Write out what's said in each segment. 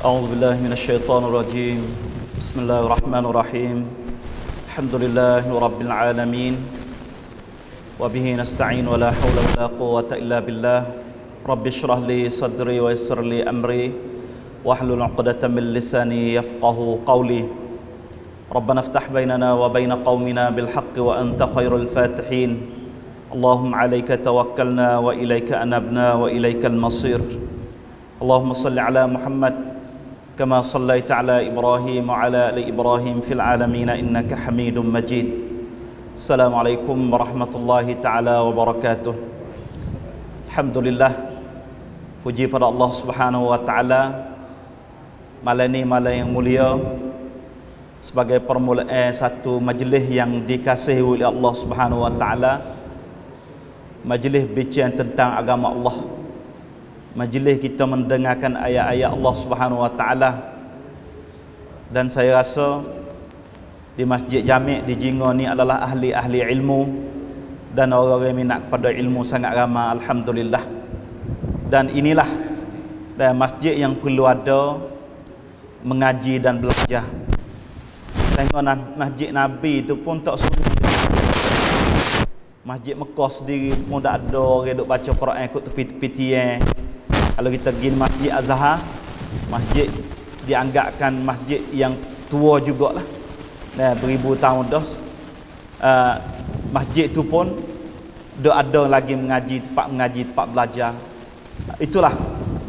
أعوذ بالله من الشيطان الرجيم بسم الله الرحمن الرحيم الحمد لله رب العالمين وبه نستعين ولا حول ولا قوة إلا بالله رب اشرح لي صدري ويسر لي أمري واحلل عقدة من لساني يفقه قولي ربنا افتح بيننا وبين قومنا بالحق وأنت خير الفاتحين اللهم عليك توكلنا وإليك أنبنا وإليك المصير اللهم صل على محمد كما صليت على ابراهيم وعلى ال ابراهيم في العالمين انك حميد مجيد السلام عليكم ورحمه الله تعالى وبركاته الحمد لله puji pada Allah Subhanahu wa taala malam ini malam yang mulia sebagai permulaan eh, satu majlis yang dikasihi oleh Allah Subhanahu wa taala majlis bincang tentang agama Allah majlis kita mendengarkan ayat-ayat Allah Subhanahu Wa Taala dan saya rasa di Masjid Jami' di Jingo ni adalah ahli-ahli ilmu dan orang-orang yang minat kepada ilmu sangat ramai. Alhamdulillah dan inilah dan masjid yang perlu ada mengaji dan belajar tengok masjid Nabi itu pun tak sunyi masjid Mekah sendiri pun tak ada orang duduk baca Quran ikut tepi-tepi tiang kalau kita pergi masjid Azhar masjid dianggapkan masjid yang tua juga lah, dah beribu tahun dah uh, masjid tu pun dah ada lagi mengaji tempat mengaji tempat belajar itulah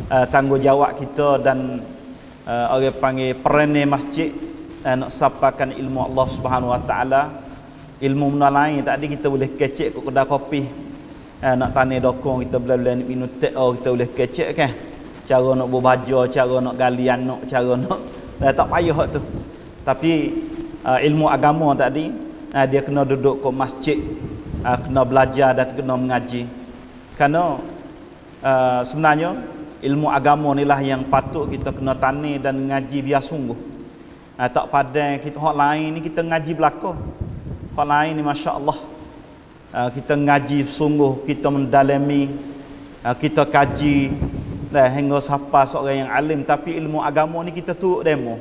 uh, tanggungjawab kita dan uh, orang panggil perene masjid uh, nak sapakan ilmu Allah Subhanahu Wa Taala ilmu mana lain tadi kita boleh kecek ke kedai kopi eh, nak tanya dokong kita bila-bila ni minum teh oh, kita boleh kecek kan cara nak berbaja cara nak gali anak cara nak eh, tak payah tu tapi uh, ilmu agama tadi uh, dia kena duduk ke masjid uh, kena belajar dan kena mengaji kerana uh, sebenarnya ilmu agama ni lah yang patut kita kena tani dan ngaji biar sungguh uh, tak pada kita orang lain ni kita ngaji belakang orang lain ni Masya Allah Ah, kita ngaji sungguh kita mendalami ah, kita kaji dan eh, hingga siapa seorang yang alim tapi ilmu agama ni kita tu demo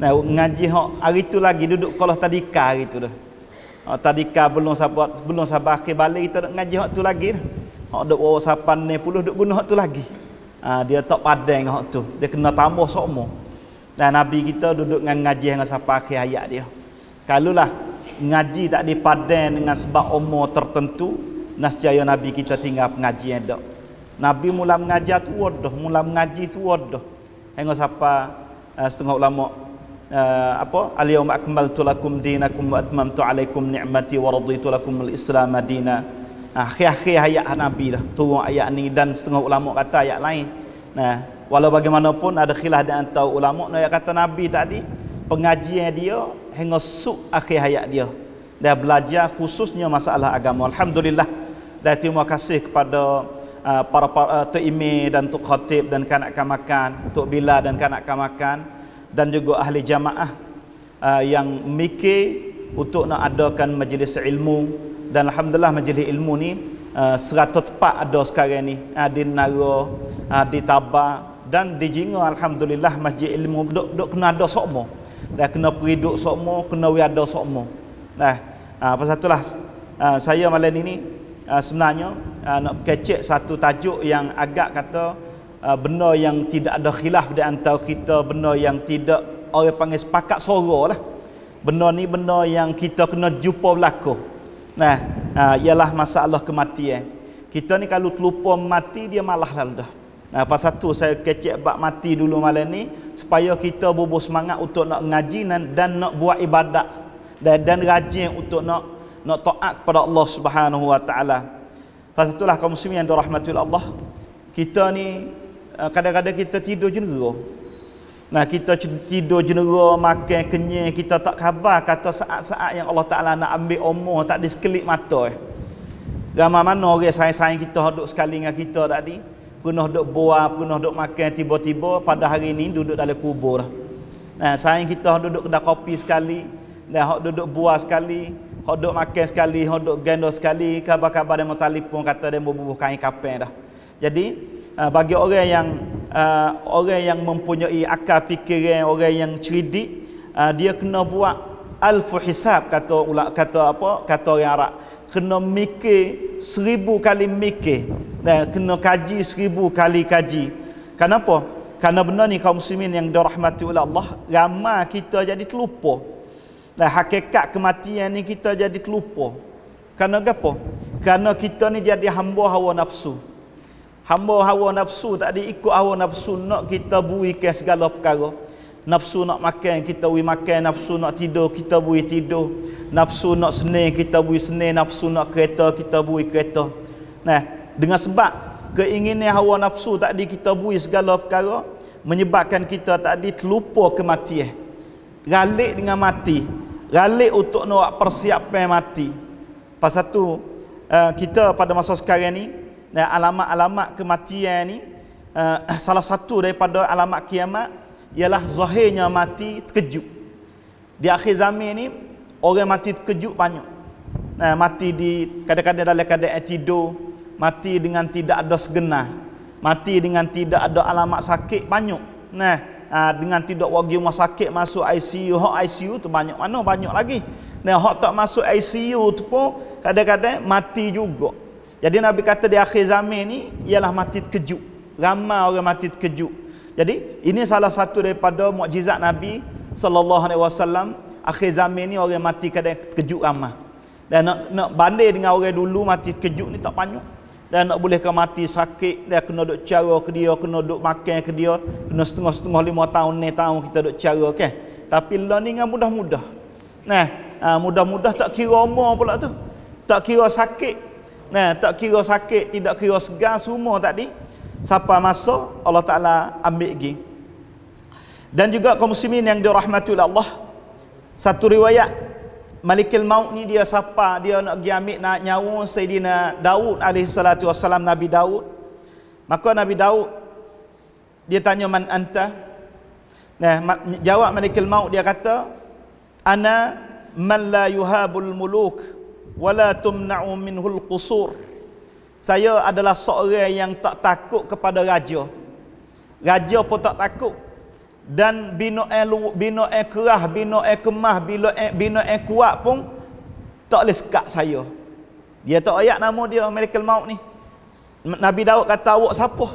nah ngaji hok hari tu lagi duduk kalau tadi ka hari tu dah oh, ah, tadi ka belum sabar belum sabar ke balik kita nak ngaji hok tu lagi hok duk oh, sapan ni puluh duk guna hok tu lagi dia tak padang hok tu dia kena tambah sokmo dan nabi kita duduk dengan ngaji dengan siapa akhir hayat dia kalulah ngaji tak dipadan dengan sebab umur tertentu nasjaya nabi kita tinggal pengajian dak nabi mula mengajar tu dah mula mengaji tu dah hingga siapa uh, eh, setengah ulama uh, apa al akmal tu lakum dinakum wa tu alaikum ni'mati wa tu lakum al-islam madina ah, akhir-akhir uh, ayat nabi dah turun ayat ni dan setengah ulama kata ayat lain nah walau bagaimanapun ada khilaf dengan antara ulama nak kata nabi tadi pengajian dia hingga sub akhir hayat dia dia belajar khususnya masalah agama alhamdulillah dan terima kasih kepada uh, para para uh, Imi dan tu Khatib dan kanak-kanak makan Tok Bila dan kanak-kanak makan dan juga ahli jamaah uh, yang mikir untuk nak adakan majlis ilmu dan alhamdulillah majlis ilmu ni uh, 100 tempat ada sekarang ni uh, di Nara uh, di Tabah dan di Jingga alhamdulillah majlis ilmu dok dok kena ada semua dah kena periduk sokmo kena wiada sokmo nah ha, pasal itulah ha, saya malam ini ha, ah, sebenarnya ha, nak kecek satu tajuk yang agak kata ha, benda yang tidak ada khilaf di antara kita benda yang tidak orang panggil sepakat soro lah benda ni benda yang kita kena jumpa berlaku nah ha, ialah masalah kematian kita ni kalau terlupa mati dia malah lah dah Nah, pasal tu saya kecek bab mati dulu malam ni supaya kita bubuh semangat untuk nak ngaji dan, dan nak buat ibadat dan dan rajin untuk nak nak taat kepada Allah Subhanahu wa taala. Pasal itulah kaum muslimin yang dirahmati Allah. Kita ni ah, kadang-kadang kita tidur jenera. Nah kita tidur jenera makan kenyang kita tak khabar kata saat-saat yang Allah Taala nak ambil umur tak diskelip sekelip mata eh. mana orang sayang-sayang kita hidup sekali dengan kita tadi pernah duk buah, pernah duk makan tiba-tiba pada hari ini duduk dalam kubur lah. Nah, sayang kita duduk kedai kopi sekali, dan hok duduk buah sekali, hok duk makan sekali, hok duk gendo sekali, khabar-khabar dia telefon kata dia bubuh kain kapeng dah. Jadi, ah, bagi orang yang ah, orang yang mempunyai akal fikiran, orang yang cerdik, ah, dia kena buat alfu hisab kata kata apa? Kata orang Arab. Kena mikir seribu kali mikir dan kena kaji seribu kali kaji kenapa? kerana benar ni kaum muslimin yang dirahmati oleh Allah ramai kita jadi terlupa Nah hakikat kematian ni kita jadi terlupa kerana apa? kerana kita ni jadi hamba hawa nafsu hamba hawa nafsu tak ada ikut hawa nafsu nak kita buikan segala perkara Nafsu nak makan kita bagi makan Nafsu nak tidur kita bagi tidur Nafsu nak senin kita bagi senin Nafsu nak kereta kita bagi kereta Nah, Dengan sebab keinginan hawa nafsu tadi kita bagi segala perkara Menyebabkan kita tadi terlupa kematian Ralik dengan mati Ralik untuk nak persiapkan mati Pasal tu eh, kita pada masa sekarang ni eh, Alamat-alamat kematian ni eh, salah satu daripada alamat kiamat ialah zahirnya mati terkejut di akhir zaman ni orang mati terkejut banyak eh, mati di kadang-kadang dalam keadaan tidur mati dengan tidak ada segenah mati dengan tidak ada alamat sakit banyak nah eh, dengan tidak pergi rumah sakit masuk ICU hok ICU tu banyak mana banyak lagi nah hok tak masuk ICU tu pun kadang-kadang mati juga jadi Nabi kata di akhir zaman ni ialah mati terkejut ramai orang mati terkejut jadi ini salah satu daripada mukjizat Nabi sallallahu alaihi wasallam akhir zaman ni orang mati kadang kejut ramah. Dan nak nak banding dengan orang dulu mati kejut ni tak banyak. Dan nak boleh ke mati sakit dia kena duk cara ke dia, kena duk makan ke dia, kena setengah-setengah lima tahun ni tahun kita duk cara kan. Tapi lah ni dengan mudah-mudah. Nah, ha, mudah-mudah tak kira umur pula tu. Tak kira sakit. Nah, tak kira sakit, tidak kira segar semua tadi. Siapa masa Allah Ta'ala ambil pergi Dan juga kaum muslimin yang dirahmati oleh Allah Satu riwayat Malikil Maut ni dia siapa Dia nak pergi ambil nak nyawa Sayyidina Daud salatu wassalam Nabi Daud Maka Nabi Daud Dia tanya man anta Nah, jawab Malikil Maut dia kata Ana man la yuhabul muluk Wala tumna'u minhul qusur saya adalah seorang yang tak takut kepada raja. Raja pun tak takut. Dan bina air, bina air kerah, bina air kemah, bina air, bina air kuat pun tak boleh sekat saya. Dia tak ayat nama dia, Miracle Maut ni. Nabi Daud kata, awak siapa?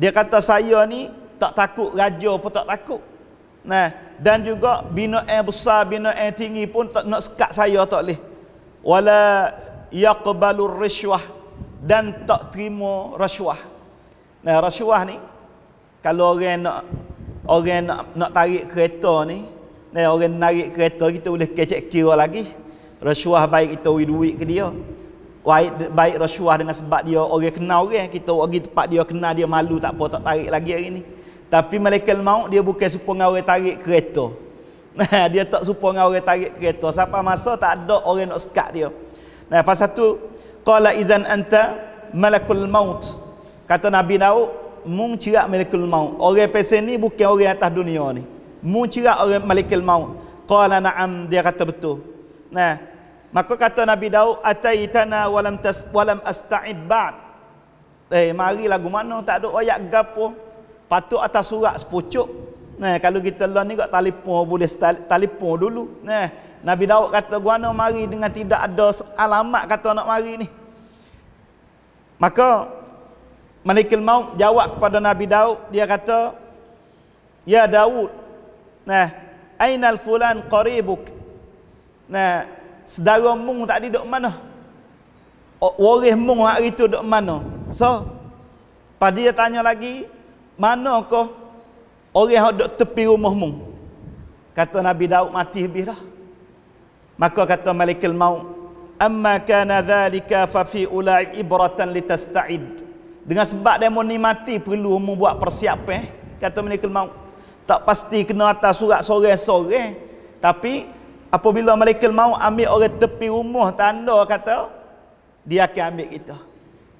Dia kata, saya ni tak takut, raja pun tak takut. Nah, dan juga bina air besar, bina air tinggi pun tak nak sekat saya tak boleh. Wala yaqbalur rishwah dan tak terima rasuah. Nah, rasuah ni kalau orang nak orang nak, nak tarik kereta ni, nah orang narik kereta kita boleh kecek kira lagi. Rasuah baik itu wi duit ke dia. Baik, baik rasuah dengan sebab dia orang kenal orang, kita pergi tempat dia kenal dia malu tak apa tak tarik lagi hari ni. Tapi malaikat maut dia bukan supaya dengan orang tarik kereta. Nah, dia tak supaya dengan orang tarik kereta. Siapa masa tak ada orang nak sekat dia. Nah, pasal tu qala izan anta malakul maut kata nabi daud mung cirak malakul maut orang pesen ni bukan orang atas dunia ni mung cirak orang malakul maut qala na'am dia kata betul nah maka kata nabi daud ataitana walam tas walam astaid ba'd eh mari lagu mana tak ada ayat gapo patut atas surat sepucuk Nah, kalau kita lah ni kat telefon boleh telefon dulu. Nah, Nabi Daud kata gua nak mari dengan tidak ada alamat kata nak mari ni. Maka Malikul Maut jawab kepada Nabi Daud, dia kata, "Ya Daud, nah, ainal fulan qaribuk?" Nah, sedara mung tak duduk mana? Waris mung hari tu duduk mana? So, pada dia tanya lagi, "Mana kau Orang yang duduk tepi rumahmu Kata Nabi Daud mati habis dah Maka kata Malikul Maut Amma kana thalika fafi ula'i ibratan litasta'id Dengan sebab dia mau ni mati perlu mu buat persiapan eh? Kata Malikul Maut Tak pasti kena atas surat sore-sore Tapi apabila Malikul Maut ambil orang tepi rumah Tanda kata dia akan ambil kita.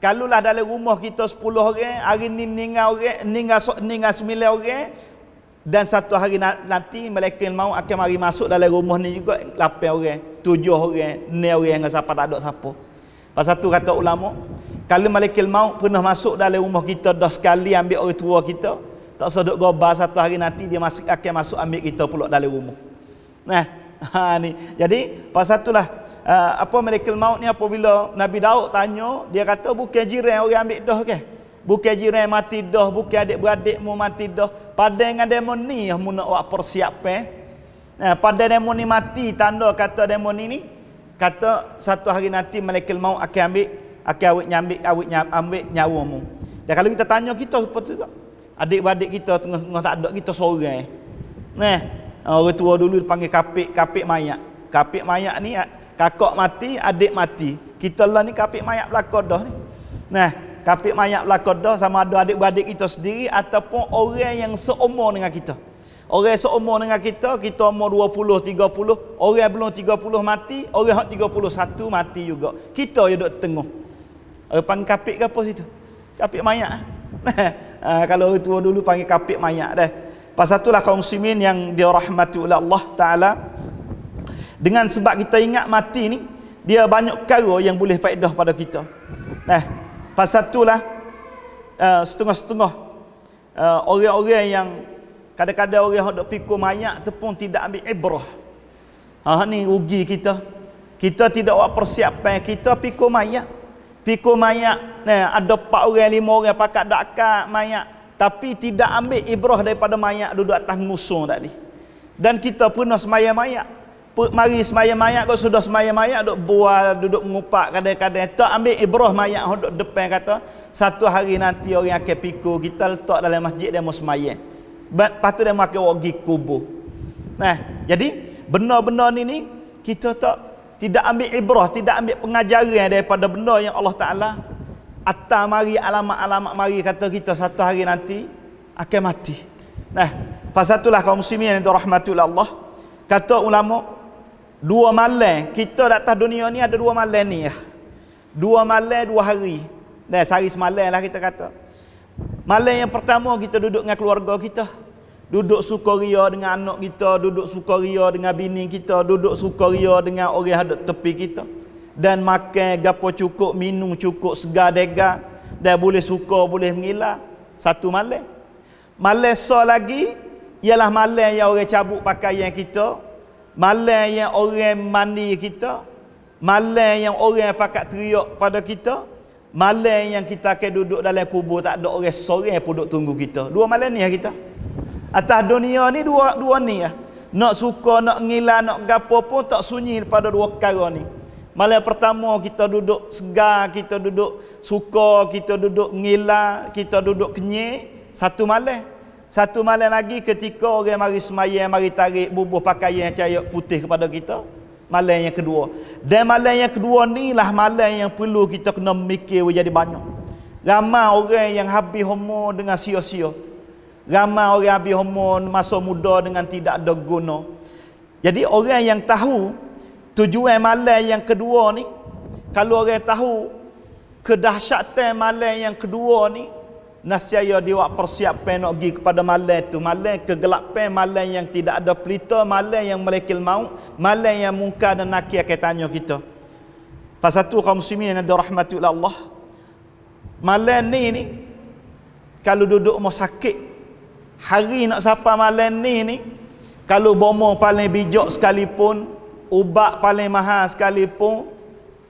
Kalulah dalam rumah kita 10 orang, hari ni ninga orang, ninga ninga 9 orang dan satu hari nanti mereka mau akan mari masuk dalam rumah ni juga 8 orang, 7 orang, 9 orang dengan siapa tak ada siapa. Pasal tu kata ulama, kalau malaikat mau pernah masuk dalam rumah kita dah sekali ambil orang tua kita, tak usah duk gobar satu hari nanti dia masuk akan masuk ambil kita pula dalam rumah. Nah, ha ni. Jadi, pasal lah uh, apa miracle maut ni apabila Nabi Daud tanya, dia kata bukan jiran orang ambil dah ke? Bukan jiran mati dah, bukan adik-beradik mu mati dah. Pada dengan demon ni yang mu nak buat persiapan. Nah, eh, pada demon ni mati tanda kata demon ni ni kata satu hari nanti malaikat mau akan ambil akan awak nyambik awak nyambik nyawa mu. Dan kalau kita tanya kita seperti tu juga. Adik-beradik kita tengah-tengah tak ada kita seorang. Nah, eh. orang tua dulu dipanggil kapik, kapik mayat. Kapik mayat ni kakak mati, adik mati. Kita lah ni kapit mayat belaka dah ni. Nah, kapit mayat belaka dah sama ada adik-beradik kita sendiri ataupun orang yang seumur dengan kita. Orang seumur dengan kita, kita umur 20, 30, orang belum 30 mati, orang 31 mati juga. Kita yang duduk tengah. Orang panggil kapik ke apa situ? Kapik mayat. Nah, eh? kalau orang tua dulu panggil kapit mayat dah. Pasal itulah kaum simin yang dirahmati oleh Allah Ta'ala dengan sebab kita ingat mati ni dia banyak perkara yang boleh faedah pada kita Nah, eh, pasal itulah uh, setengah-setengah uh, orang-orang yang kadang-kadang orang yang pikul mayat tu pun tidak ambil ibrah Ah ni rugi kita kita tidak buat persiapan kita pikul mayat pikul mayat Nah, ada empat orang lima orang pakat dakat mayat tapi tidak ambil ibrah daripada mayat duduk atas musuh tadi dan kita pernah semayang mayat mari semaya mayat kau sudah semaya mayat duk buah duduk mengupak kadang-kadang tak ambil ibrah mayat kau duduk depan kata satu hari nanti orang akan pikul kita letak dalam masjid dia mau semaya lepas tu dia mau akan pergi kubur nah, jadi benda-benda ni ni kita tak tidak ambil ibrah tidak ambil pengajaran daripada benda yang Allah Ta'ala atas mari alamat-alamat mari kata kita satu hari nanti akan mati nah pasal itulah kaum muslimin yang dirahmati Allah kata ulama' dua malam kita di atas dunia ni ada dua malam ni ya. dua malam dua hari dan sehari semalam lah kita kata malam yang pertama kita duduk dengan keluarga kita duduk sukaria dengan anak kita duduk sukaria dengan bini kita duduk sukaria dengan orang yang ada tepi kita dan makan gapo cukup minum cukup segar dega dan boleh suka boleh mengilah satu malam malam so lagi ialah malam yang orang cabut pakaian kita malam yang orang mandi kita malam yang orang pakat teriak pada kita malam yang kita akan duduk dalam kubur tak ada orang sore pun duduk tunggu kita dua malam ni ya kita atas dunia ni dua dua ni ya nak suka nak ngila nak gapo pun tak sunyi pada dua kali ni malam pertama kita duduk segar kita duduk suka kita duduk ngila kita duduk kenyir satu malam satu malam lagi ketika orang mari semayang, mari tarik bubuh pakaian yang cahaya putih kepada kita. Malam yang kedua. Dan malam yang kedua ni lah malam yang perlu kita kena mikir jadi banyak. Ramai orang yang habis homo dengan sia-sia. Ramai orang habis homo masa muda dengan tidak ada guna. Jadi orang yang tahu tujuan malam yang kedua ni, kalau orang tahu kedahsyatan malam yang kedua ni, nasyaya diwak persiap nak pergi kepada malam tu malam pen malam yang tidak ada pelita malam yang melekil maut malam yang muka dan naki akan tanya kita pasal tu kaum muslimin yang ada rahmati Allah malam ni ni kalau duduk mau sakit hari nak sapa malam ni ni kalau bomo paling bijak sekalipun ubat paling mahal sekalipun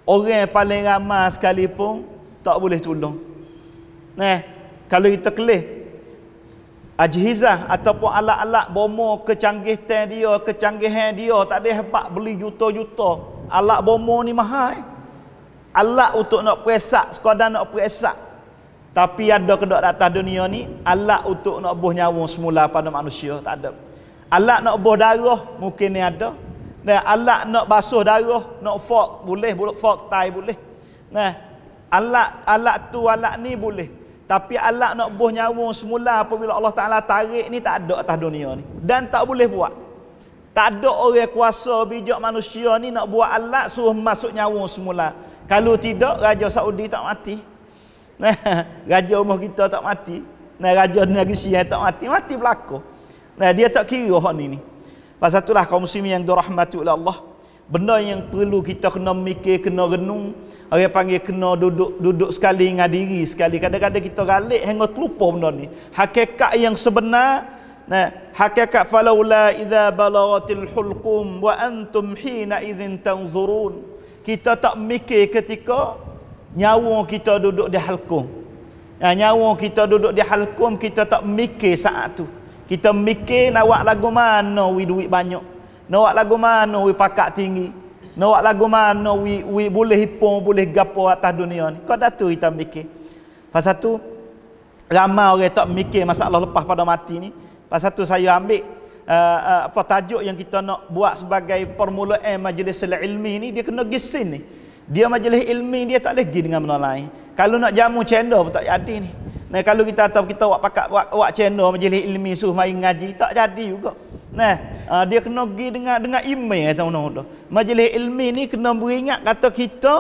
orang paling ramah sekalipun tak boleh tolong nah kalau kita kelih ajhizah ataupun alat-alat bomo kecanggihan dia kecanggih dia tak ada hebat beli juta-juta alat bomo ni mahal eh? alat untuk nak peresak sekadar nak peresak tapi ada ke dok atas dunia ni alat untuk nak buh nyawa semula pada manusia tak ada alat nak buh darah mungkin ni ada nah alat nak basuh darah nak fork boleh buluk fork tai boleh nah alat alat tu alat ni boleh tapi alat nak buh nyawa semula apabila Allah Ta'ala tarik ni tak ada atas dunia ni. Dan tak boleh buat. Tak ada orang kuasa bijak manusia ni nak buat alat suruh masuk nyawa semula. Kalau tidak, Raja Saudi tak mati. Nah, Raja rumah kita tak mati. Nah, Raja negeri Syiah tak mati. Mati belakang. Nah, dia tak kira orang ni. Pasal itulah kaum muslim yang dirahmati oleh Allah benda yang perlu kita kena mikir kena renung orang panggil kena duduk duduk sekali dengan diri sekali kadang-kadang kita ralik hingga terlupa benda ni hakikat yang sebenar nah hakikat falaula idza balatil hulqum wa antum hina idzin tanzurun kita tak mikir ketika nyawa kita duduk di halqum Nah, nyawa kita duduk di halqum kita tak mikir saat tu kita mikir nak buat lagu mana duit banyak Nawak lagu mana we pakak tinggi? Nawak lagu mana we, we boleh hipong, boleh gapo atas dunia ni? Kau dah tu kita mikir. Pasal tu, ramai orang tak mikir masalah lepas pada mati ni. Pasal tu saya ambil uh, uh, apa tajuk yang kita nak buat sebagai permulaan e majlis ilmi ni, dia kena gisin ni. Dia majlis ilmi, dia tak boleh pergi dengan benda lain. Kalau nak jamu cendol pun tak jadi ni. Nah kalau kita tahu kita buat pakat buat, buat channel majlis ilmi suruh mari ngaji tak jadi juga. Nah, ah, dia kena pergi dengan dengan email kata ono tu. Majlis ilmi ni kena beringat kata kita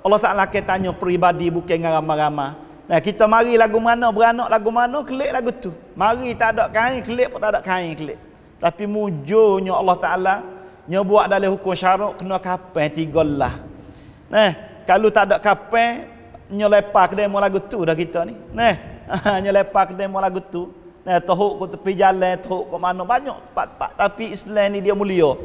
Allah Taala akan tanya peribadi bukan dengan ramai-ramai. Nah, kita mari lagu mana, beranak lagu mana, klik lagu tu. Mari tak ada kain, klik pun tak ada kain, klik. Tapi mujurnya Allah Taala nya buat dalam hukum syarak kena kapan tiga lah. Nah, kalau tak ada kapan nya lepas kedai lagu tu dah kita ni. Nah, hanya lepak kedai mau lagu tu nah tohok ko tepi jalan tohok ko mano banyak tempat-tempat tapi Islam ni dia mulia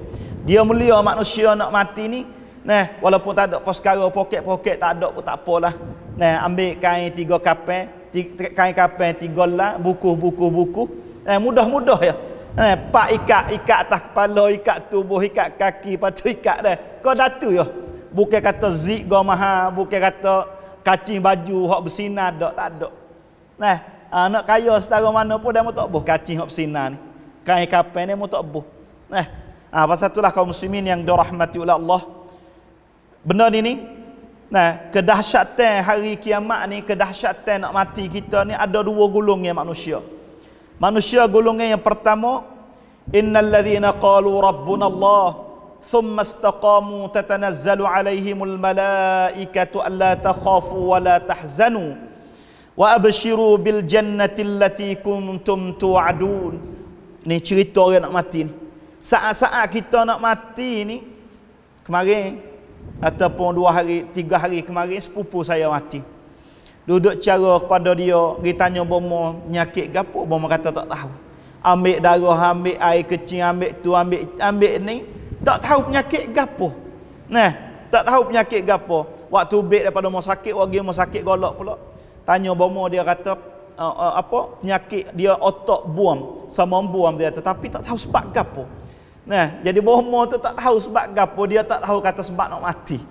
dia mulia manusia nak mati ni nah walaupun tak ada poskara poket-poket tak ada pun tak apalah nah ambil kain tiga kapen, tiga kain kapen tiga lah buku-buku buku nah mudah-mudah ya nah pak ikat ikat atas kepala ikat tubuh ikat kaki patu ikat dah kau datu ya bukan kata zik go maha bukan kata kacing baju hok bersinar dak tak dak Nah, eh, anak kaya setara mana pun dia mau tak buh kacih hok sina ni. Kain kapan ni mau tak buh. Nah, eh, ah pasal itulah kaum muslimin yang dirahmati oleh Allah. Benda ni ni Nah, eh, kedahsyatan hari kiamat ni, kedahsyatan nak mati kita ni ada dua golongan manusia. Manusia golongan yang pertama, innal ladzina qalu rabbuna Allah thumma istaqamu tatanazzalu alaihimul malaikatu alla takhafu wa la wa abshiru bil jannati allati kuntum tu'adun ni cerita orang nak mati ni saat-saat kita nak mati ni kemarin ataupun dua hari tiga hari kemarin sepupu saya mati duduk cara kepada dia dia tanya bomo nyakit ke bomo kata tak tahu ambil darah ambil air kecil ambil tu ambil ambil ni tak tahu penyakit gapo nah tak tahu penyakit gapo waktu bed daripada rumah sakit pergi rumah sakit golok pula tanya bomo dia kata uh, uh, apa penyakit dia otak buang sama buang dia tetapi tak tahu sebab gapo nah jadi bomo tu tak tahu sebab gapo dia tak tahu kata sebab nak mati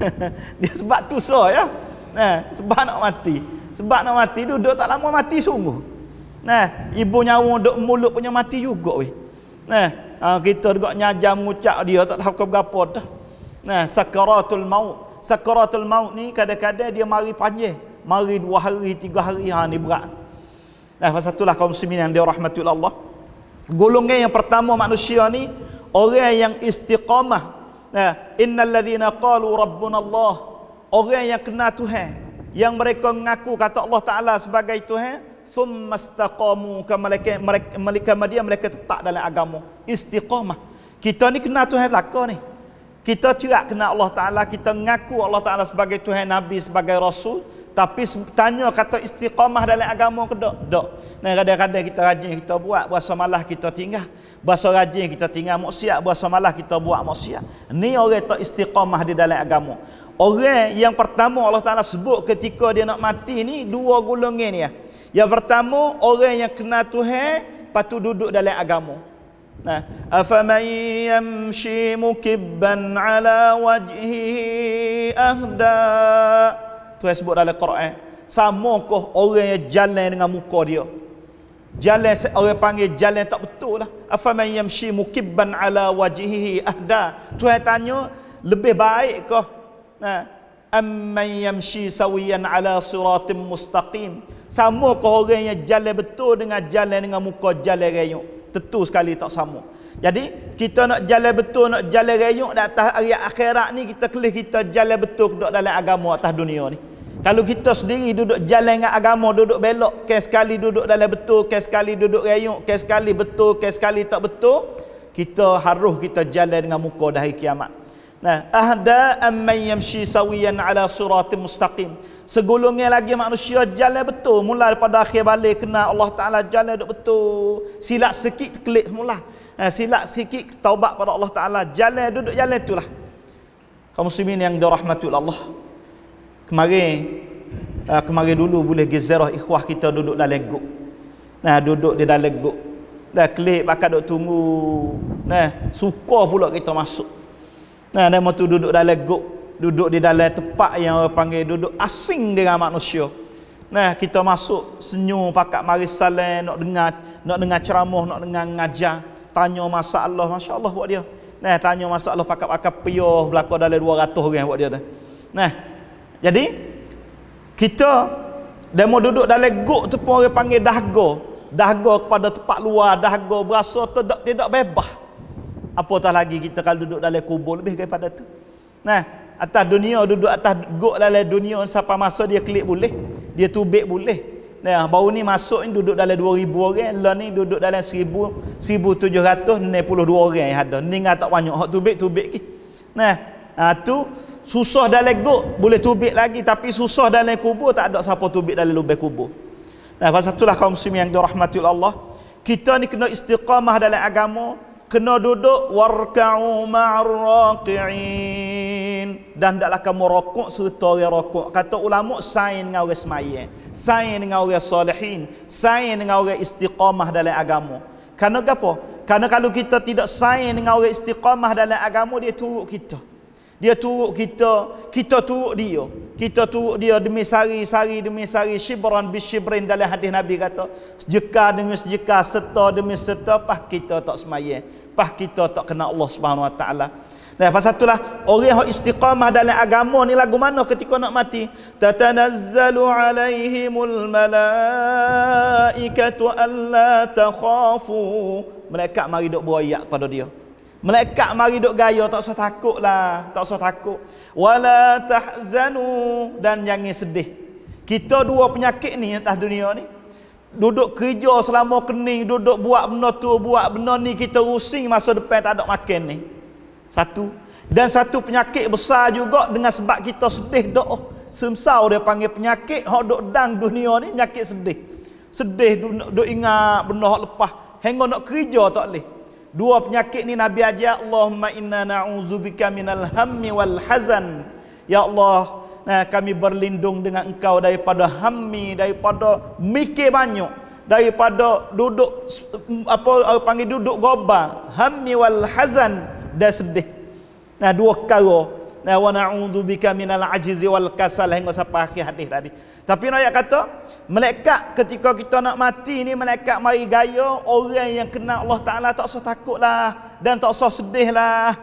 dia sebab tu so ya nah sebab nak mati sebab nak mati duduk tak lama mati sungguh nah ibu nyawa dok mulut punya mati juga weh nah uh, kita juga nyajam ngucap dia tak tahu gapo dah nah sakaratul maut sakaratul maut ni kadang-kadang dia mari panjang mari dua hari, tiga hari, ha ni berat. Nah, pasal itulah kaum muslimin yang dirahmati Allah. Golongan yang pertama manusia ni orang yang istiqamah. Nah, innal ladzina qalu rabbunallah, orang yang kena Tuhan, yang mereka mengaku kata Allah Taala sebagai Tuhan, thumma istaqamu ka malaikat malaikat madia mereka tetap dalam agama istiqamah. Kita ni kena Tuhan belaka ni. Kita juga kena Allah Taala, kita mengaku Allah Taala sebagai Tuhan, Nabi sebagai Rasul, tapi tanya kata istiqamah dalam agama ke dok dok. Nah kadang-kadang kita rajin kita buat bahasa malah kita tinggal. Bahasa rajin kita tinggal maksiat, bahasa malah kita buat maksiat. Ni orang tak istiqamah di dalam agama. Orang yang pertama Allah Taala sebut ketika dia nak mati ni dua golongan ni. Yang pertama orang yang kena Tuhan patu duduk dalam agama. Nah, afaman yamshi mukibban ala wajhihi ahda. Tuhan sebut dalam Quran sama kau orang yang jalan dengan muka dia jalan orang panggil jalan tak betul lah afaman yamshi mukibban ala wajhihi ahda Tuhan tanya lebih baik kau nah ha. amman yamshi sawiyan ala siratim mustaqim sama kau orang yang jalan betul dengan jalan dengan muka jalan rayu tentu sekali tak sama jadi kita nak jalan betul nak jalan rayuk di atas hari akhirat ni kita kelih kita jalan betul duduk dalam agama atas dunia ni. Kalau kita sendiri duduk jalan dengan agama duduk belok ke sekali duduk dalam betul ke sekali duduk rayuk ke sekali betul ke sekali tak betul kita harus kita jalan dengan muka dari kiamat. Nah, ahda amman yamshi sawiyan ala siratin mustaqim. Segulungnya lagi manusia jalan betul mula daripada akhir balik kena Allah Taala jalan duduk betul. Silap sikit klik mula. Eh, silap sikit taubat pada Allah Taala jalan duduk jalan itulah kaum muslimin yang dirahmati Allah kemarin uh, kemarin dulu boleh gezerah ikhwah kita duduk dalam gug nah eh, duduk di dalam gug dah klik pakak duk tunggu nah suka pula kita masuk nah dan mau duduk dalam gug duduk di dalam tempat yang orang panggil duduk asing dengan manusia nah kita masuk senyum pakak mari salam nak dengar nak dengar ceramah nak dengar ngajar tanya masalah Masya Allah buat dia nah, tanya masalah pakap-pakap piyuh berlaku dalam 200 orang buat dia tu. nah jadi kita demo duduk dalam gok tu pun orang panggil dahgo dahgo kepada tempat luar dahgo berasa tidak tidak bebas apatah lagi kita kalau duduk dalam kubur lebih daripada tu nah atas dunia duduk atas gok dalam dunia siapa masa dia klik boleh dia tubik boleh Nah, baru ni masuk ni duduk dalam 2000 orang, lah ni duduk dalam 1000 1792 orang yang ada. Ni ngah tak banyak hak tubik tubik ki. Nah, ha, tu susah dalam got boleh tubik lagi tapi susah dalam kubur tak ada siapa tubik dalam lubang kubur. Nah, pasal itulah kaum muslim yang dirahmati Allah, kita ni kena istiqamah dalam agama, kena duduk warka'u ma'ar raqi'in sain dan daklah kamu rokok serta orang rokok kata ulama sain dengan orang semayan sain dengan orang solehin sain dengan orang istiqamah dalam agama kerana apa? kerana kalau kita tidak sain dengan orang istiqamah dalam agama dia turut kita dia turut kita kita turut dia kita turut dia demi sari-sari demi sari syibran bis syibrin dalam hadis Nabi kata jika demi jika serta demi serta pah kita tak semayan pah kita tak kena Allah swt. Nah, pasal itulah orang yang istiqamah dalam agama ni lagu mana ketika nak mati? Tatanazzalu alaihimul malaikatu alla takhafu. Malaikat mari dok buaya pada dia. Malaikat mari dok gaya tak usah takutlah, tak usah takut. Wala tahzanu dan jangan sedih. Kita dua penyakit ni atas dunia ni. Duduk kerja selama kening, duduk buat benda tu, buat benda ni kita rusing masa depan tak ada makan ni satu dan satu penyakit besar juga dengan sebab kita sedih doa oh, semsau dia panggil penyakit hok dok dang dunia ni penyakit sedih sedih dok ingat benda hok lepas hengo nak kerja tak leh dua penyakit ni nabi ajar Allahumma inna na'udzubika minal hammi wal hazan ya Allah nah kami berlindung dengan engkau daripada hammi daripada mikir banyak daripada duduk apa panggil duduk gobang hammi wal hazan dan sedih. Nah dua kara. Nah wa na'udzubika minal ajzi wal kasal lah, hingga sampai akhir hadis tadi. Tapi nak ayat kata, malaikat ketika kita nak mati ni malaikat mari gaya orang yang kena Allah Taala tak usah takutlah dan tak usah sedihlah.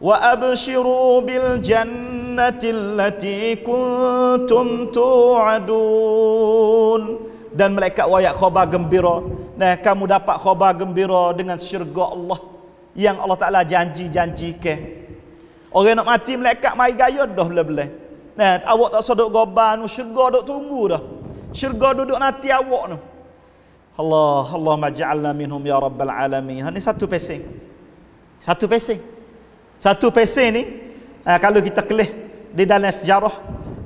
Wa abshiru bil jannati allati kuntum tu'adun dan malaikat wayak khabar gembira nah kamu dapat khabar gembira dengan syurga Allah yang Allah Ta'ala janji-janji ke orang nak mati melekat mai gaya dah boleh-boleh nah, awak tak sedut goban syurga duk tunggu dah syurga duduk nanti awak tu Allah Allah maja'alna minhum ya rabbal alamin ini ha, satu pesen satu pesen satu pesen ni ha, kalau kita kelih di dalam sejarah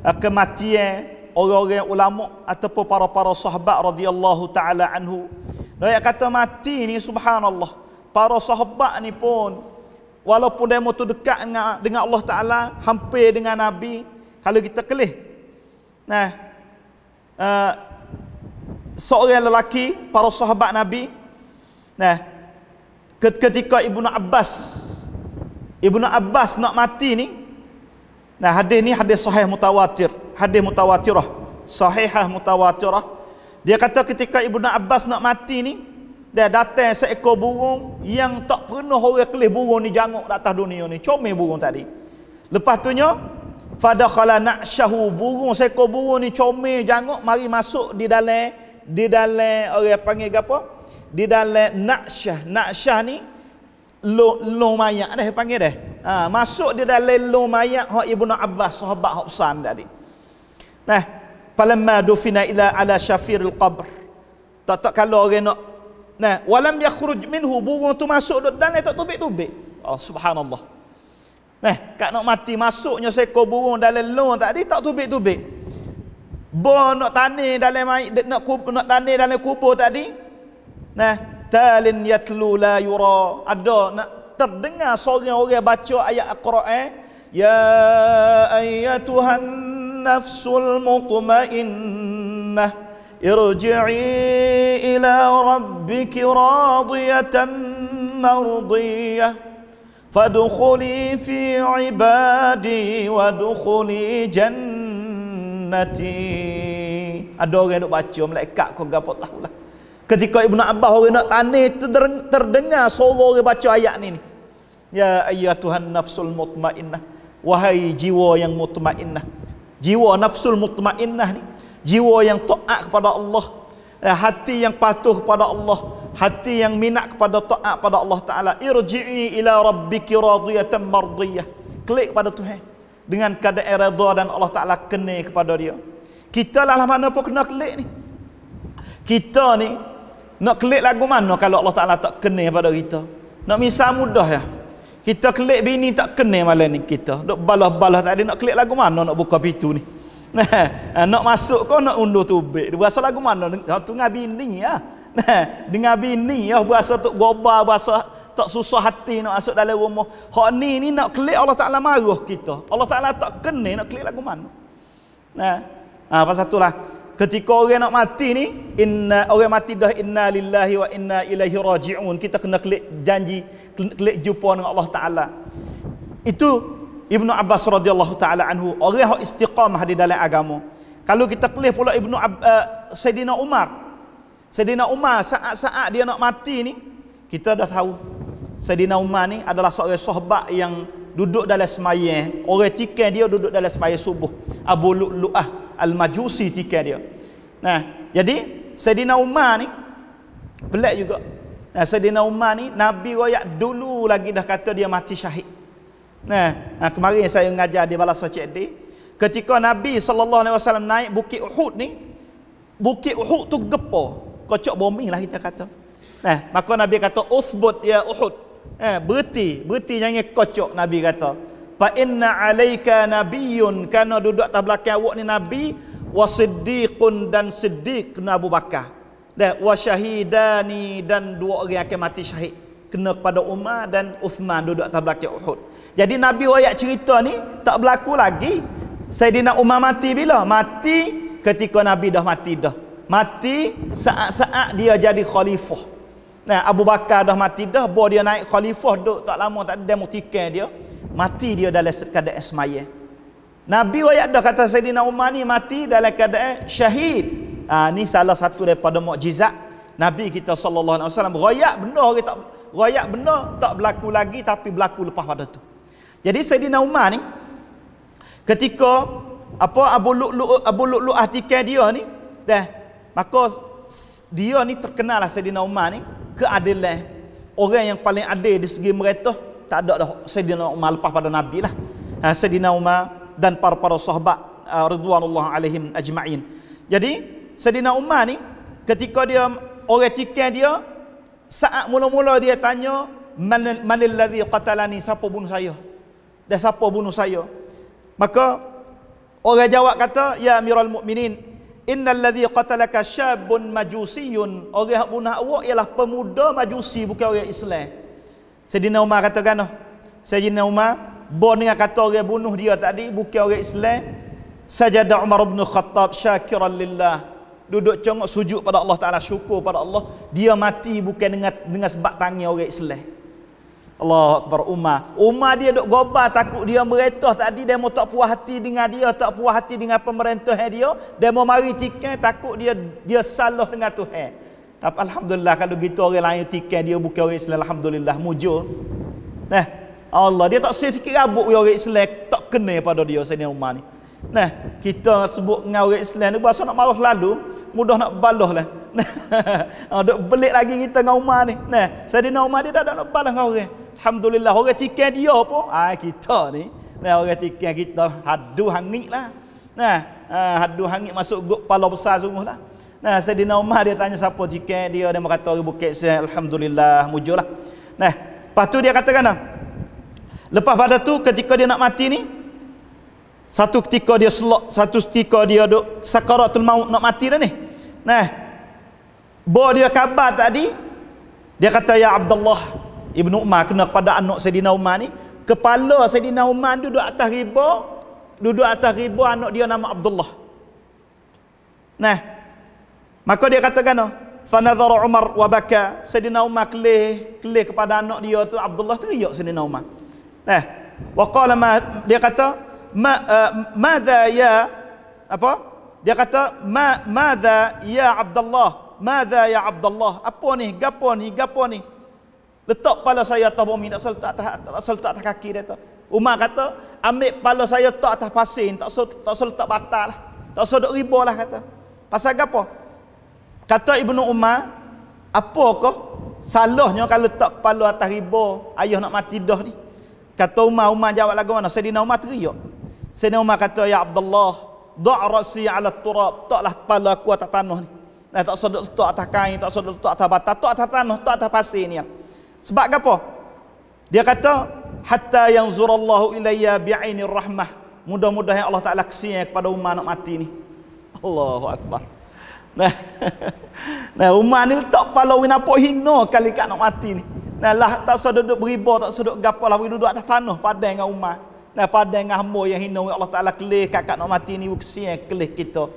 ha, kematian orang-orang ulama ataupun para-para sahabat radhiyallahu taala anhu dia kata mati ni subhanallah para sahabat ni pun walaupun demo tu dekat dengan dengan Allah Taala hampir dengan nabi kalau kita kelih nah uh, seorang lelaki para sahabat nabi nah ketika Ibnu Abbas Ibnu Abbas nak mati ni nah hadis ni hadis sahih mutawatir hadis mutawatirah sahihah mutawatirah dia kata ketika Ibnu Abbas nak mati ni dia datang seekor burung yang tak pernah orang kelih burung ni janguk di atas dunia ni comel burung tadi lepas tunya fadakhala na'shahu burung seekor burung ni comel janguk mari masuk di dalam di dalam orang panggil apa di dalam na'shah na'shah ni lo lo mayak dah panggil dah ha, masuk di dalam lo mayak hak ibnu abbas sahabat hak san tadi nah palamma dufina ila ala syafir al qabr tak tak kalau orang nak Nah, walam yakhruj minhu burung tu masuk duk dalam tak tubik-tubik. Oh, subhanallah. Nah, kak nak mati masuknya seekor burung dalam lon tadi tak tubik-tubik. Bo nak tani dalam mai nak kubur, nak tani dalam kubur tadi. Nah, talin yatlu la yura. Ada nak terdengar suara orang baca ayat Al-Quran. Ya ayyatuhan nafsul mutmainnah irji'i إلى ربك راضية مرضية فادخلي في عبادي وادخلي جنتي Ada orang nak baca malaikat kau gapo tahulah. Ketika Ibnu Abbas orang nak tani terdengar suara orang baca ayat ni. Ya ayya tuhan nafsul mutmainnah. Wahai jiwa yang mutmainnah. Jiwa nafsul mutmainnah ni, jiwa yang taat kepada Allah, Eh, hati yang patuh pada Allah hati yang minat kepada taat pada Allah taala irji'i ila rabbiki radiyatan mardiyah klik pada Tuhan dengan keadaan redha dan Allah taala kena kepada dia kita lah, lah mana pun kena klik ni kita ni nak klik lagu mana kalau Allah taala tak kena pada kita nak misal mudah ya kita klik bini tak kena malam ni kita duk balah-balah tadi nak klik lagu mana nak buka pintu ni Nah, eh, nak masuk kau nak undur tubik. Dia berasa lagu mana? Satu dengan ah, bini ya. Nah, eh, dengan bini ya berasa tok goba bahasa tak susah hati nak masuk dalam rumah. Hak ni ni nak kelik Allah Taala marah kita. Allah Taala tak kena nak kelik lagu mana. Nah. Eh, ah pasal itulah ketika orang nak mati ni inna orang mati dah inna lillahi wa inna ilaihi rajiun. Kita kena kelik janji kelik jumpa dengan Allah Taala. Itu Ibnu Abbas radhiyallahu taala anhu orang yang istiqamah di dalam agama. Kalau kita pilih, pula Ibnu Ab, uh, Sayyidina Umar. Sayyidina Umar saat-saat dia nak mati ni kita dah tahu Sayyidina Umar ni adalah seorang sahabat yang duduk dalam semayan, orang tikai dia duduk dalam semayan subuh. Abu Lu'lu'ah Al-Majusi tikai dia. Nah, jadi Sayyidina Umar ni pelik juga. Nah, Sayyidina Umar ni Nabi royak dulu lagi dah kata dia mati syahid. Nah, eh, kemarin saya mengajar di Balas CD. Ketika Nabi saw naik Bukit Uhud ni, Bukit Uhud tu gepo, kocok bumi lah kita kata. Nah, maka Nabi kata usbud ya Uhud. Eh, berhenti, berhenti jangan kocok Nabi kata. Fa inna alayka nabiyyun kana duduk atas belakang awak ni nabi wa siddiqun dan siddiq Abu Bakar. Dan wa syahidani dan dua orang yang akan mati syahid kena kepada Umar dan Uthman duduk atas belakang Uhud jadi Nabi wayak cerita ni tak berlaku lagi Saidina Umar mati bila? mati ketika Nabi dah mati dah mati saat-saat dia jadi khalifah nah Abu Bakar dah mati dah bawa dia naik khalifah duk tak lama tak demo tikai dia mati dia dalam keadaan esmaya Nabi wayak dah kata Saidina Umar ni mati dalam keadaan syahid ah ha, ni salah satu daripada mukjizat Nabi kita sallallahu alaihi wasallam royak benda orang tak Wayak benar tak berlaku lagi tapi berlaku lepas pada tu jadi Saidina Umar ni ketika apa Abu Lu'lu Abu Lu'lu artikel ah dia ni dah maka dia ni terkenal lah Saidina Umar ni keadilan orang yang paling adil di segi mereka tak ada dah Saidina Umar lepas pada Nabi lah ha, Saidina Umar dan para-para sahabat uh, ha, Ridwanullah alaihim ajma'in jadi Saidina Umar ni ketika dia orang tikai dia saat mula-mula dia tanya man, man alladhi qatalani siapa bunuh saya dah siapa bunuh saya maka orang jawab kata ya amirul mukminin innal ladzi qatalaka syabun majusiyun orang yang bunuh awak ialah pemuda majusi bukan orang Islam Sayyidina Umar kata kan oh. Sayyidina Umar bon dengan kata orang bunuh dia tadi bukan orang Islam sajada Umar bin Khattab syakiran lillah duduk congok sujud pada Allah Taala syukur pada Allah dia mati bukan dengan dengan sebab tangi orang Islam Allah Akbar Umar Umar dia duk gobar takut dia meretoh tadi dia mau tak puas hati dengan dia tak puas hati dengan pemerintah dia dia mau mari tikai takut dia dia salah dengan Tuhan tapi Alhamdulillah kalau gitu orang lain tikai dia bukan orang Islam Alhamdulillah mujur nah Allah dia tak sikit rabuk orang Islam tak kena pada dia sini Umar ni nah kita sebut dengan orang Islam ni bahasa nak marah lalu mudah nak balah lah Nah, ada belik lagi kita dengan Umar ni. Nah, saya dengan Umar dia tak ada nak balah dengan orang. Alhamdulillah orang tikai dia apa? Ah kita ni. Nah orang tikai kita hadu hangit lah. Nah, ah, hadu hangit masuk gok pala besar sungguh lah. Nah, Saidina Umar dia tanya siapa tikai dia dia berkata orang bukit saya alhamdulillah mujulah. Nah, patu dia katakan nah. Lepas pada tu ketika dia nak mati ni satu ketika dia selok, satu ketika dia duk sakaratul maut nak mati dah ni. Nah. Bo dia khabar tadi dia kata ya Abdullah Ibn Umar kena kepada anak Sayyidina Umar ni kepala Sayyidina Umar duduk atas riba duduk atas riba anak dia nama Abdullah nah maka dia kata kan oh, fa nadhara Umar wa baka Sayyidina Umar kelih kelih kepada anak dia tu Abdullah teriak Sayyidina Umar nah wa qala ma dia kata ma uh, madha ya apa dia kata ma madha ya Abdullah madha ya Abdullah apa ni gapo ni gapo ni, gapo ni? Letak kepala saya atas bumi tak sel tak tak tak sel tak atas kaki dia tu. Umar kata, ambil kepala saya tak atas pasir, tak sel tak sel tak batal lah. Tak sel dok riba lah kata. Pasal apa? Kata Ibnu Umar, apa kau salahnya kalau letak kepala atas riba, ayah nak mati dah ni. Kata Umar, Umar jawab lagu mana? Sayyidina Umar teriak. Sayyidina Umar kata, "Ya Abdullah, da' rasi 'ala turab, taklah kepala aku atas tanah ni." Nah, tak sel tak atas kain, tak sel tak atas batal, tak atas tanah, tak atas pasir ni. Lah. Sebab apa? Dia kata hatta yang zurallahu ilayya bi'aini rahmah. Mudah-mudahan Allah Taala kesian kepada umat nak mati ni. Allahu akbar. Nah. nah umat ni tak pala win apa hina kali kat nak mati ni. Nah lah tak sedut duduk beribah, tak sedut gapo lah duduk atas tanah padan dengan Umar. Nah padan dengan hamba yang hina Allah Taala kelih kat nak mati ni kesian kelih kita.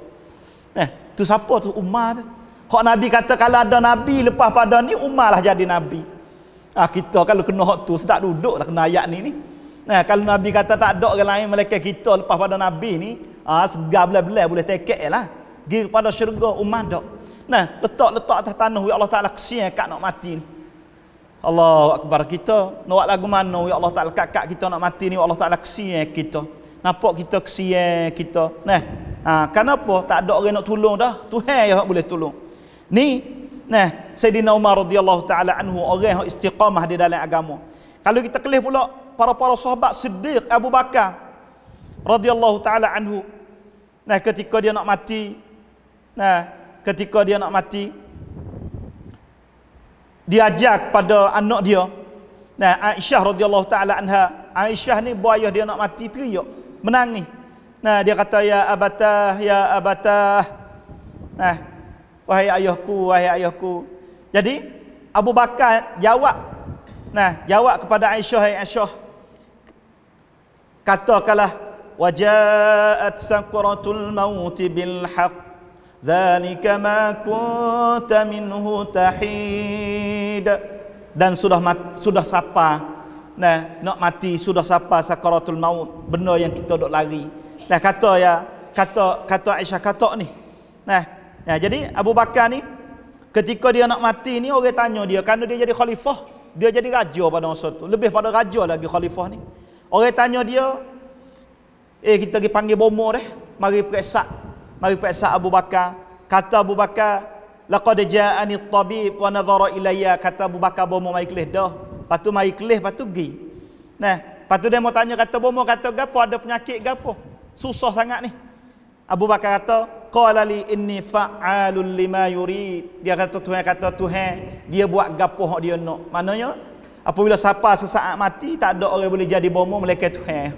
Nah tu siapa tu umat? tu? Hak Nabi kata kalau ada Nabi lepas pada ni Umar jadi Nabi. Ah kita kalau kena hak tu sedak duduklah kena ayat ni ni. Nah kalau Nabi kata tak ada orang lain malaikat kita lepas pada Nabi ni, ah segar belah-belah boleh tekek lah. Gi kepada syurga umat dak. Nah, letak-letak atas tanah ya Allah Taala kesian kak nak mati ni. Allahu akbar kita. Nak lagu mana ya Allah Taala kak kak kita nak mati ni ya Allah Taala kesian kita. Nampak kita kesian kita. Nah, ah kenapa tak ada orang nak tolong dah? Tuhan yang boleh tolong. Ni Nah, Sayyidina Umar radhiyallahu taala anhu orang yang istiqamah di dalam agama. Kalau kita kelih pula para-para sahabat Siddiq Abu Bakar radhiyallahu taala anhu. Nah, ketika dia nak mati, nah, ketika dia nak mati dia ajak kepada anak dia. Nah, Aisyah radhiyallahu taala anha. Aisyah ni buayah dia nak mati teriak, menangis. Nah, dia kata ya abatah, ya abatah. Nah, wahai ayahku wahai ayahku jadi Abu Bakar jawab nah jawab kepada Aisyah hai Aisyah katakanlah wajaat sakratul maut bil haqq dzalika ma kunta minhu tahid dan sudah sudah sapa nah nak mati sudah sapa sakaratul maut benda yang kita dok lari nah kata ya kata kata Aisyah kata ni nah Nah, ya, jadi Abu Bakar ni ketika dia nak mati ni orang tanya dia kan dia jadi khalifah, dia jadi raja pada masa tu. Lebih pada raja lagi khalifah ni. Orang tanya dia eh kita pergi panggil bomo deh, mari periksa. Mari periksa Abu Bakar. Kata Abu Bakar, laqad ja'ani at-tabib wa nadhara ilayya kata Abu Bakar bomo mai kelih dah. Patu mai kelih patu gi. Nah, patu dia mau tanya kata bomo kata gapo ada penyakit gapo? Susah sangat ni. Abu Bakar kata, qala li inni fa'alul lima yurid dia kata tuhan kata tuhan dia buat gapo hak dia nak maknanya apabila siapa sesaat mati tak ada orang boleh jadi bomo mereka tuhan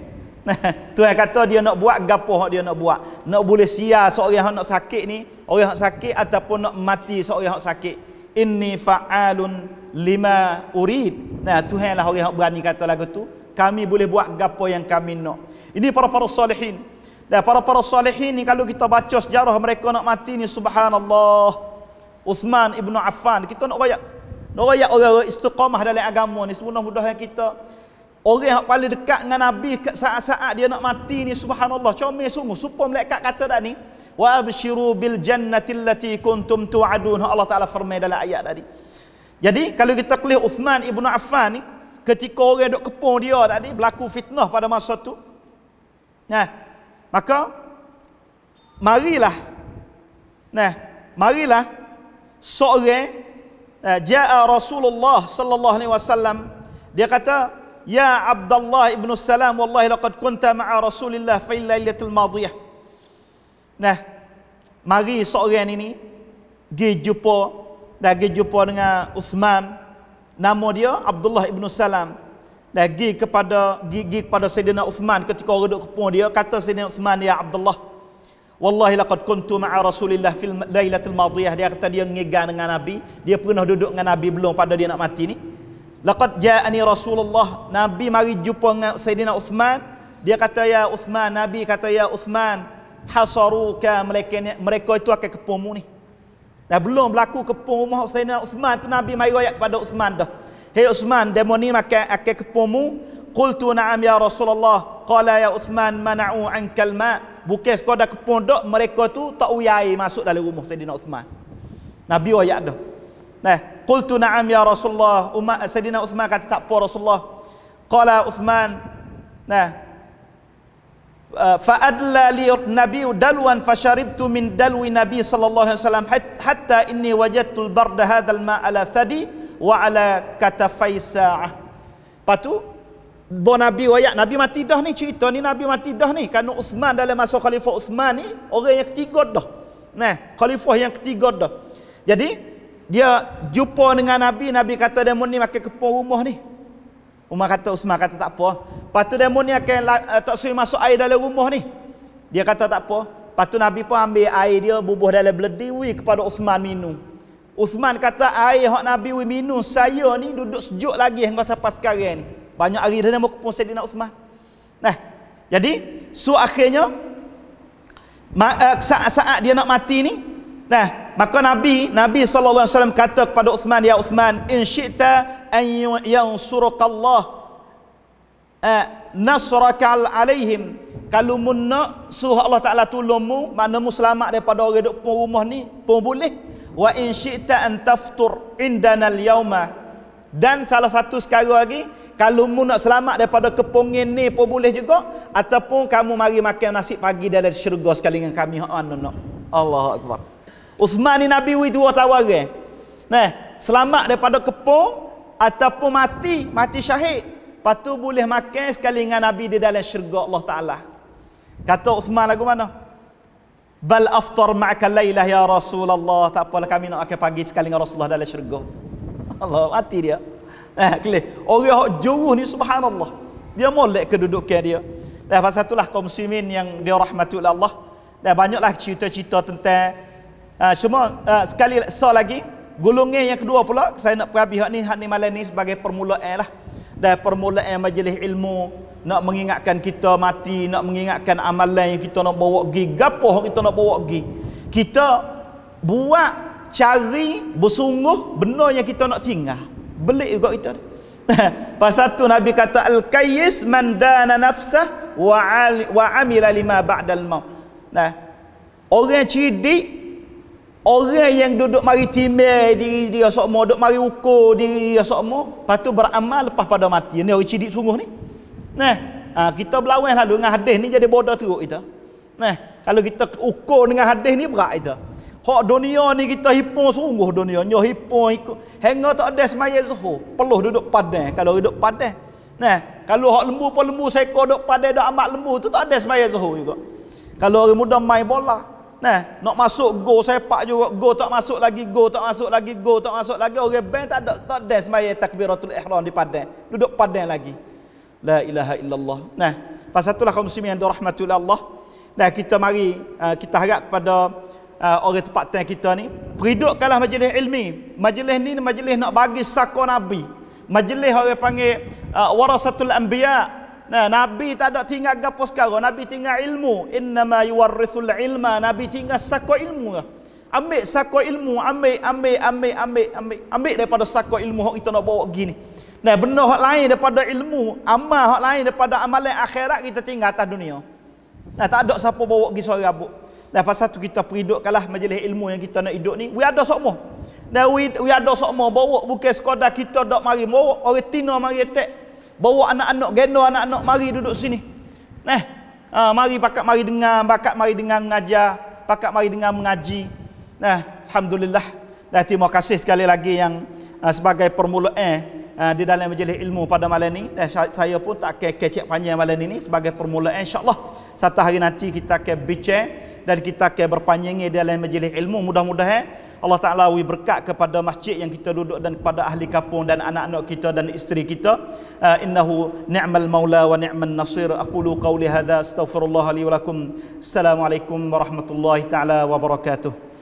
tuhan kata dia nak buat gapo hak dia nak buat nak boleh sia seorang yang nak sakit ni orang yang sakit ataupun nak mati seorang yang sakit inni fa'alun lima urid nah tuhanlah orang yang berani kata lagu tu kami boleh buat gapo yang kami nak ini para para solehin dan para-para salihin ni kalau kita baca sejarah mereka nak mati ni subhanallah. Uthman ibnu Affan kita nak royak. Nak royak orang istiqamah dalam agama ni semudah-mudahnya kita orang yang paling dekat dengan nabi saat-saat dia nak mati ni subhanallah comel sungguh supaya malaikat kata tadi wa abshiru bil jannati allati kuntum tu'adun ha, Allah taala firman dalam ayat tadi jadi kalau kita kelih Uthman ibnu Affan ni ketika orang dok kepung dia tadi berlaku fitnah pada masa tu nah Maka marilah nah, marilah seorang eh, jaa Rasulullah sallallahu alaihi wasallam dia kata ya Abdullah ibn Salam wallahi laqad kunta ma'a Rasulillah fi lailatul madiyah. Nah, mari seorang ini pergi jumpa dan pergi jumpa dengan Uthman nama dia Abdullah ibn Salam dan pergi kepada gigi kepada Sayyidina Uthman ketika orang duduk kepung dia kata Sayyidina Uthman ya Abdullah wallahi laqad kuntu ma'a Rasulillah fil lailatul madiyah dia kata dia ngigan dengan Nabi dia pernah duduk dengan Nabi belum pada dia nak mati ni laqad ja'ani Rasulullah Nabi mari jumpa dengan Sayyidina Uthman dia kata ya Uthman Nabi kata ya Uthman hasaruka mereka mereka itu akan kepung ni dah belum berlaku kepung rumah Sayyidina Uthman tu Nabi mari royak kepada Uthman dah Hei Uthman, demo ni makan akan kepomu. Qultu na'am ya Rasulullah. Qala ya Uthman mana'u ankal ma' Bukis kau dah kepondok, mereka tu tak uyai masuk dalam rumah Sayyidina Uthman. Nabi ayat dah. Nah, qultu na'am ya Rasulullah. Umat Sayyidina Uthman kata tak apa Rasulullah. Qala Uthman. Nah. Uh, Fa adla li nabi dalwan fasharibtu min dalwi nabi sallallahu alaihi wasallam hatta inni wajadtu al-bard hadha al-ma' ala thadi wa ala katafai sa'ah. Lepas tu, Bawa Nabi wayak Nabi mati dah ni cerita ni Nabi mati dah ni kerana Uthman dalam masa khalifah Uthman ni orang yang ketiga dah nah khalifah yang ketiga dah jadi dia jumpa dengan Nabi Nabi kata dia mun ni makan kepo rumah ni Umar kata Uthman kata tak apa lepas tu dia ni akan uh, eh, tak suruh masuk air dalam rumah ni dia kata tak apa lepas tu Nabi pun ambil air dia bubuh dalam beledi kepada Uthman minum Usman kata air hak Nabi minum saya ni duduk sejuk lagi hingga sampai sekarang ni. Banyak hari dah nama kepung Saidina Usman. Nah. Jadi so akhirnya ma- uh, eh, saat-saat dia nak mati ni nah maka Nabi Nabi saw alaihi wasallam kata kepada Usman ya Usman in syi'ta an Allah uh, eh, nasraka alaihim kalau mun nak suruh Allah Taala tolongmu mana mu selamat daripada orang duk pun rumah ni pun boleh wa in syi'ta an taftur indana al-yawma dan salah satu sekali lagi kalau mu nak selamat daripada kepungin ni pun boleh juga ataupun kamu mari makan nasi pagi dalam syurga sekali dengan kami ha anu nak Allahu akbar Uthman ni nabi wi dua tawaran nah selamat daripada kepung ataupun mati mati syahid patu boleh makan sekali dengan nabi di dalam syurga Allah taala kata Uthman lagu mana bal aftar ma'aka lailah ya rasulullah tak apalah kami nak akan pagi sekali dengan rasulullah dalam syurga Allah mati dia eh kelih orang hok jauh ni subhanallah dia molek kedudukan dia dah pasal itulah kaum muslimin yang dia rahmati oleh Allah dah banyaklah cerita-cerita tentang uh, cuma uh, sekali so lagi gulungnya yang kedua pula saya nak pergi hak ni hak ni malam ni sebagai permulaan lah dah permulaan majlis ilmu nak mengingatkan kita mati nak mengingatkan amalan yang kita nak bawa pergi gapo yang kita nak bawa pergi kita buat cari bersungguh benar yang kita nak tinggal belik juga kita pasal tu nabi kata al kayyis man dana nafsah wa al, amila lima ba'dal maut nah orang cerdik orang yang duduk mari timbal diri dia sok mau duduk mari ukur diri dia sok lepas tu beramal lepas pada mati ni orang cerdik sungguh ni Nah, ha, kita berlawan selalu dengan hadis ni jadi bodoh teruk kita. Nah, kalau kita ukur dengan hadis ni berat kita. Hak dunia ni kita hipon sungguh dunia. nyoh hipon ikut. Hengga tak ada semaya zuhur. Perlu duduk padah. Kalau duduk padah. Nah, kalau hak lembu pun lembu seko duduk padah dak amat lembu tu tak ada semaya zuhur juga. Kalau orang muda main bola. Nah, nak masuk gol sepak juga go tak masuk lagi, go tak masuk lagi, go tak masuk lagi. Orang band tak ada tak ada semaya takbiratul ihram di padang, Duduk padang lagi la ilaha illallah. Nah, pasal itulah kaum muslimin yang dirahmatullah Allah. Nah, kita mari uh, kita harap pada uh, orang tempat tempatan kita ni peridukkanlah majlis ilmi majlis ni majlis nak bagi sako nabi majlis orang panggil uh, warasatul anbiya nah nabi tak ada tinggal gapo sekarang nabi tinggal ilmu Inna ma yuwarrisul ilma nabi tinggal sako ilmu lah. ambil sako ilmu ambil ambil ambil ambil ambil, ambil daripada sako ilmu hok kita nak bawa gini Nah benda hak lain daripada ilmu, amal hak lain daripada amalan akhirat kita tinggal atas dunia. Nah tak ada siapa bawa pergi sorang abuk. Dan pasal tu kita peridukkanlah majlis ilmu yang kita nak hidup ni. We ada sokmo. Dan we, we ada sokmo bawa bukan sekadar kita dak mari bawa orang tina mari tek. Bawa anak-anak geno anak-anak mari duduk sini. Nah. Uh, mari pakak mari dengar, pakak mari dengar mengajar, pakak mari dengar mengaji. Nah, alhamdulillah. Dan terima kasih sekali lagi yang uh, sebagai permulaan eh, Eh, di dalam majlis ilmu pada malam ini dan saya pun tak akan kecek panjang malam ini sebagai permulaan insyaallah satu hari nanti kita akan bincang dan kita akan berpanjang di dalam majlis ilmu mudah-mudahan eh, Allah Ta'ala beri berkat kepada masjid yang kita duduk dan kepada ahli kapung dan anak-anak kita dan isteri kita. Eh, innahu ni'mal maula wa ni'mal nasir. Aku lu qawli hadha. Astaghfirullah li wa lakum. Assalamualaikum warahmatullahi ta'ala wabarakatuh.